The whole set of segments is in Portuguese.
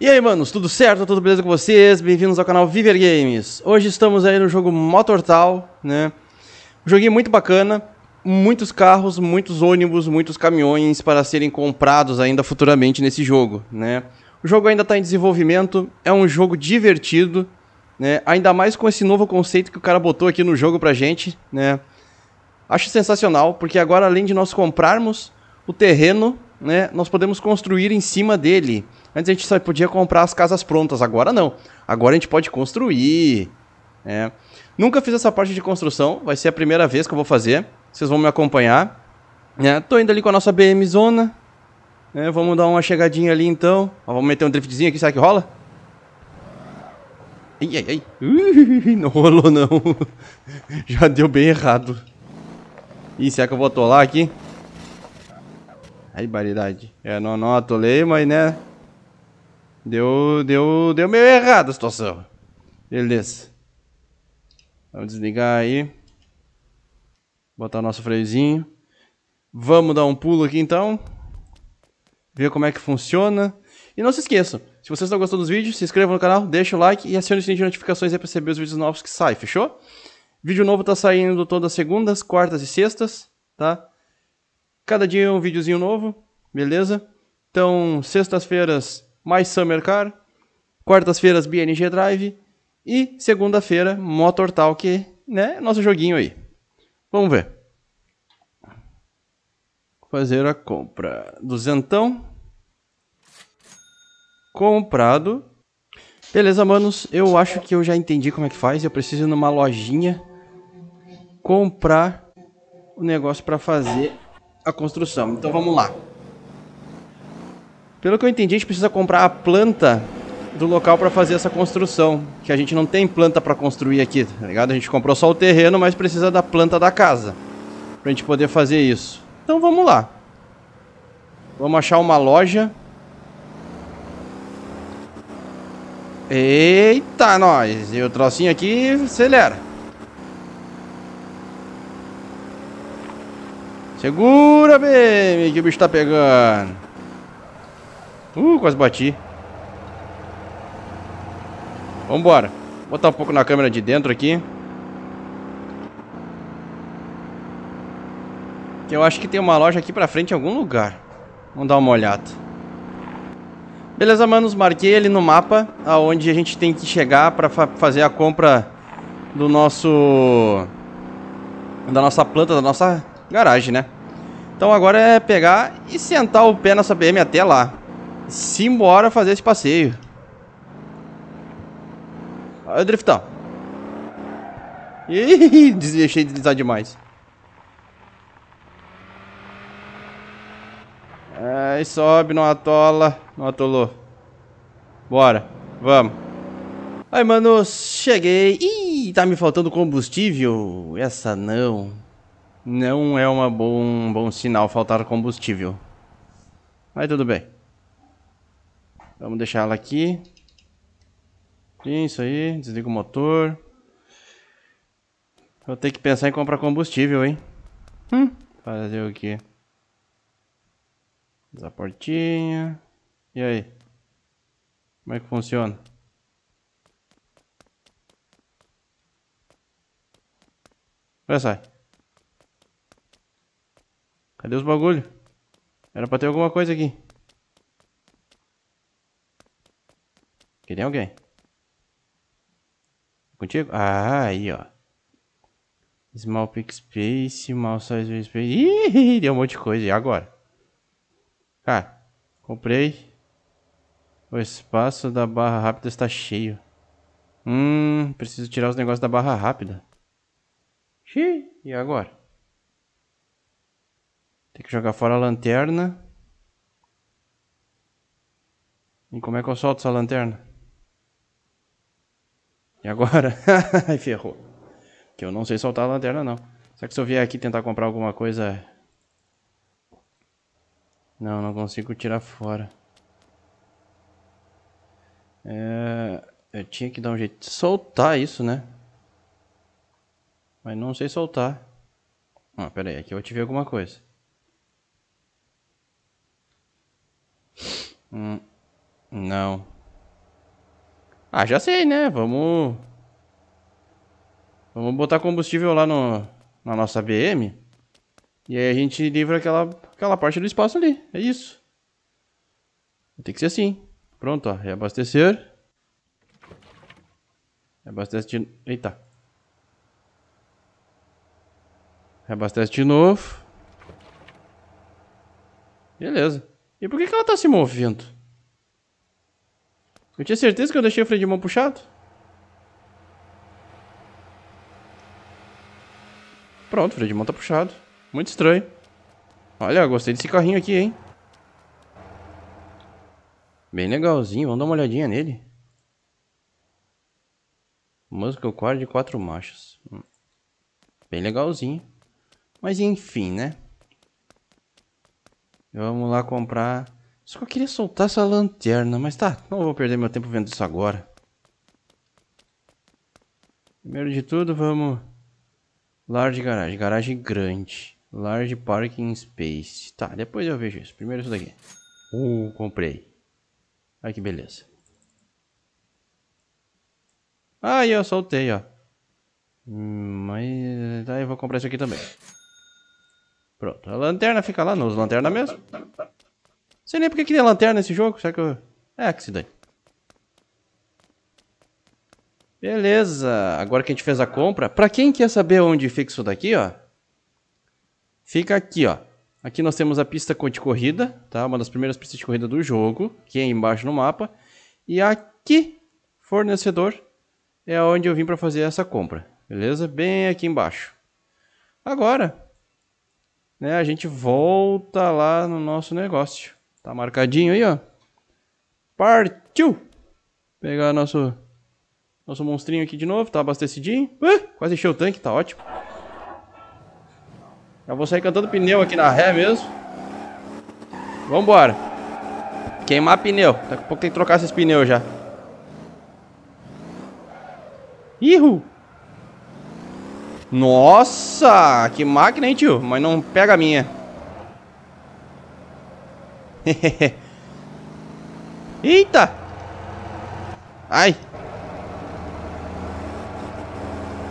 E aí, manos, tudo certo? Tudo beleza com vocês? Bem-vindos ao canal Viver Games. Hoje estamos aí no jogo Motortal, né? Um joguinho muito bacana, muitos carros, muitos ônibus, muitos caminhões para serem comprados ainda futuramente nesse jogo, né? O jogo ainda está em desenvolvimento, é um jogo divertido, né? Ainda mais com esse novo conceito que o cara botou aqui no jogo pra gente, né? Acho sensacional, porque agora além de nós comprarmos o terreno né, nós podemos construir em cima dele. Antes a gente só podia comprar as casas prontas, agora não. Agora a gente pode construir. É. Nunca fiz essa parte de construção, vai ser a primeira vez que eu vou fazer. Vocês vão me acompanhar. É, tô indo ali com a nossa BM Zona. É, vamos dar uma chegadinha ali então. Ó, vamos meter um driftzinho aqui, será que rola? Ai, ai, ai. não rolou não. Já deu bem errado. Ih, será que eu vou atolar aqui? Aí baridade. É, não, não atolei, mas né. Deu, deu, deu meio errado a situação. Beleza. Vamos desligar aí. Botar nosso freiozinho. Vamos dar um pulo aqui então. Ver como é que funciona. E não se esqueçam, se vocês estão gostando dos vídeos, se inscrevam no canal, deixa o like e acione o sininho de notificações para receber os vídeos novos que saem, fechou? Vídeo novo tá saindo todas segundas, quartas e sextas, tá? Cada dia um videozinho novo, beleza? Então, sextas-feiras, mais Summer Car. Quartas-feiras, BNG Drive. E segunda-feira, Motor Talk, né? Nosso joguinho aí. Vamos ver. Fazer a compra. Duzentão. Comprado. Beleza, manos. Eu acho que eu já entendi como é que faz. Eu preciso ir numa lojinha comprar o negócio para fazer a construção. Então vamos lá. Pelo que eu entendi, a gente precisa comprar a planta do local para fazer essa construção, que a gente não tem planta para construir aqui, tá ligado? A gente comprou só o terreno, mas precisa da planta da casa para a gente poder fazer isso. Então vamos lá. Vamos achar uma loja. Eita, nós! E o trocinho aqui acelera. Segura, baby, que o bicho tá pegando. Uh, quase bati. Vambora. Botar um pouco na câmera de dentro aqui. Que eu acho que tem uma loja aqui pra frente em algum lugar. Vamos dar uma olhada. Beleza, manos. Marquei ali no mapa aonde a gente tem que chegar pra fa fazer a compra do nosso... Da nossa planta, da nossa garagem, né? Então agora é pegar e sentar o pé nessa BM até lá. Simbora fazer esse passeio. Olha o driftão. Ih, deixei deslizar demais. Ai, sobe, não atola. Não atolou. Bora, vamos. Aí, mano, cheguei. Ih, tá me faltando combustível. Essa não. Não é uma bom, um bom sinal faltar combustível. Mas tudo bem. Vamos deixar ela aqui. Isso aí, desliga o motor. Vou ter que pensar em comprar combustível, hein? Hum, fazer o quê? a portinha. E aí? Como é que funciona? Vai, sair. Cadê os bagulho? Era pra ter alguma coisa aqui. Aqui tem alguém. Contigo? Ah, aí, ó. Small Pick Space, Mouse Size Space. Ih, deu um monte de coisa. E agora? Cara, comprei. O espaço da barra rápida está cheio. Hum, preciso tirar os negócios da barra rápida. Xiii, e agora? Tem que jogar fora a lanterna. E como é que eu solto essa lanterna? E agora? Ai, ferrou. Que eu não sei soltar a lanterna, não. Será que se eu vier aqui tentar comprar alguma coisa... É? Não, não consigo tirar fora. É... Eu tinha que dar um jeito de soltar isso, né? Mas não sei soltar. Ah, pera aí. Aqui eu ativei alguma coisa. Hum, não. Ah, já sei, né? Vamos... Vamos botar combustível lá no, na nossa BM. E aí a gente livra aquela, aquela parte do espaço ali. É isso. Tem que ser assim. Pronto, ó. Reabastecer. É Reabastece é de... Eita. Reabastece é de novo. Beleza. E por que, que ela tá se movendo? Eu tinha certeza que eu deixei o freio de mão puxado? Pronto, o freio de mão tá puxado. Muito estranho. Olha, gostei desse carrinho aqui, hein? Bem legalzinho, vamos dar uma olhadinha nele. Muscle Core de quatro marchas. Hum. Bem legalzinho. Mas enfim, né? Vamos lá comprar. Só que eu queria soltar essa lanterna, mas tá, não vou perder meu tempo vendo isso agora. Primeiro de tudo, vamos... Large garagem, garagem grande. Large parking space. Tá, depois eu vejo isso. Primeiro isso daqui. Uh, comprei. Ai que beleza. Aí, ah, eu soltei, ó. Hum, mas... Tá, eu vou comprar isso aqui também. Pronto, a lanterna fica lá, não usa lanterna mesmo. Sei nem porque que tem lanterna nesse jogo, será que eu... É, que se dane. Beleza, agora que a gente fez a compra, pra quem quer saber onde fica isso daqui, ó. Fica aqui, ó. Aqui nós temos a pista de corrida, tá? Uma das primeiras pistas de corrida do jogo, que é embaixo no mapa. E aqui, fornecedor, é onde eu vim para fazer essa compra, beleza? Bem aqui embaixo. Agora, né, a gente volta lá no nosso negócio. Tá marcadinho aí, ó. Partiu! Pegar nosso nosso monstrinho aqui de novo, tá abastecidinho. Uh, quase encheu o tanque, tá ótimo. Já vou sair cantando pneu aqui na ré mesmo. Vambora. Queimar pneu. Daqui a pouco tem que trocar esses pneus já. Ihu! Nossa, que máquina, hein, tio? Mas não pega a minha. Eita! Ai!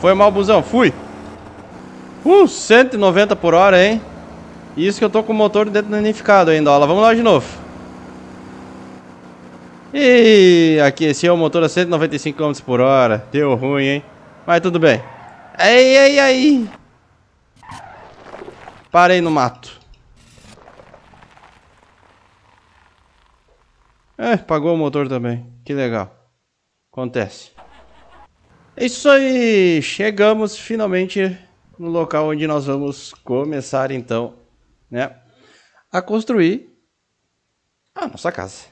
Foi mal, busão. Fui. Uh, 190 por hora, hein? Isso que eu tô com o motor dentro danificado ainda, ó. Vamos lá de novo. E aqui, esse é o motor a 195 km por hora. Deu ruim, hein? Mas tudo bem. Ei, ei, ei. Parei no mato. É, pagou o motor também. Que legal. Acontece. É isso aí. Chegamos finalmente no local onde nós vamos começar então, né? A construir a nossa casa.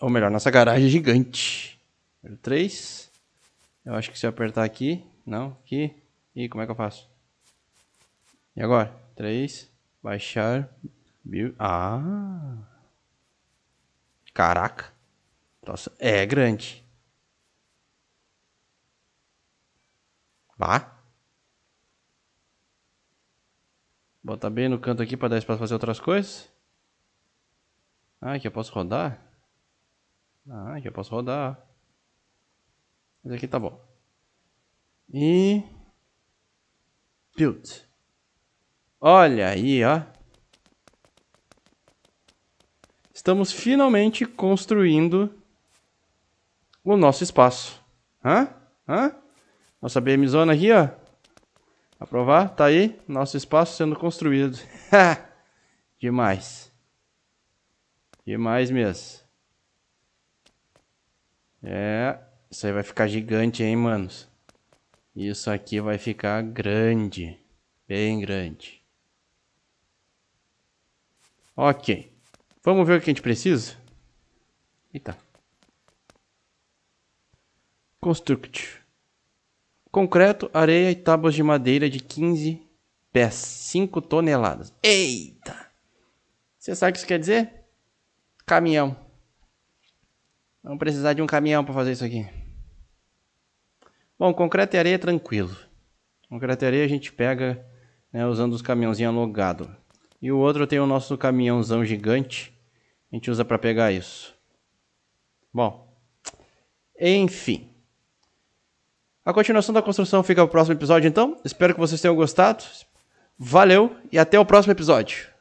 Ou melhor, nossa garagem gigante. Número 3. Eu acho que se eu apertar aqui... Não, aqui... E como é que eu faço? E agora? 3, baixar, Ah! Caraca! Nossa, é grande. Vá. Botar bem no canto aqui para dar espaço para fazer outras coisas. Ah, aqui eu posso rodar? Ah, aqui eu posso rodar. Mas aqui tá bom. E built. Olha aí, ó. Estamos finalmente construindo o nosso espaço. Hã? Hã? Nossa BMzona aqui, ó. Aprovar, tá aí. Nosso espaço sendo construído. Demais. Demais mesmo. É. Isso aí vai ficar gigante, hein, manos. Isso aqui vai ficar grande, bem grande. Ok, vamos ver o que a gente precisa? Eita. Construct. Concreto, areia e tábuas de madeira de 15 pés, 5 toneladas. Eita! Você sabe o que isso quer dizer? Caminhão. Vamos precisar de um caminhão para fazer isso aqui. Bom, concreto e areia é tranquilo. Concreto e areia a gente pega né, usando os caminhãozinhos alugados. E o outro tem o nosso caminhãozão gigante. A gente usa para pegar isso. Bom, enfim. A continuação da construção fica para o próximo episódio, então. Espero que vocês tenham gostado. Valeu e até o próximo episódio.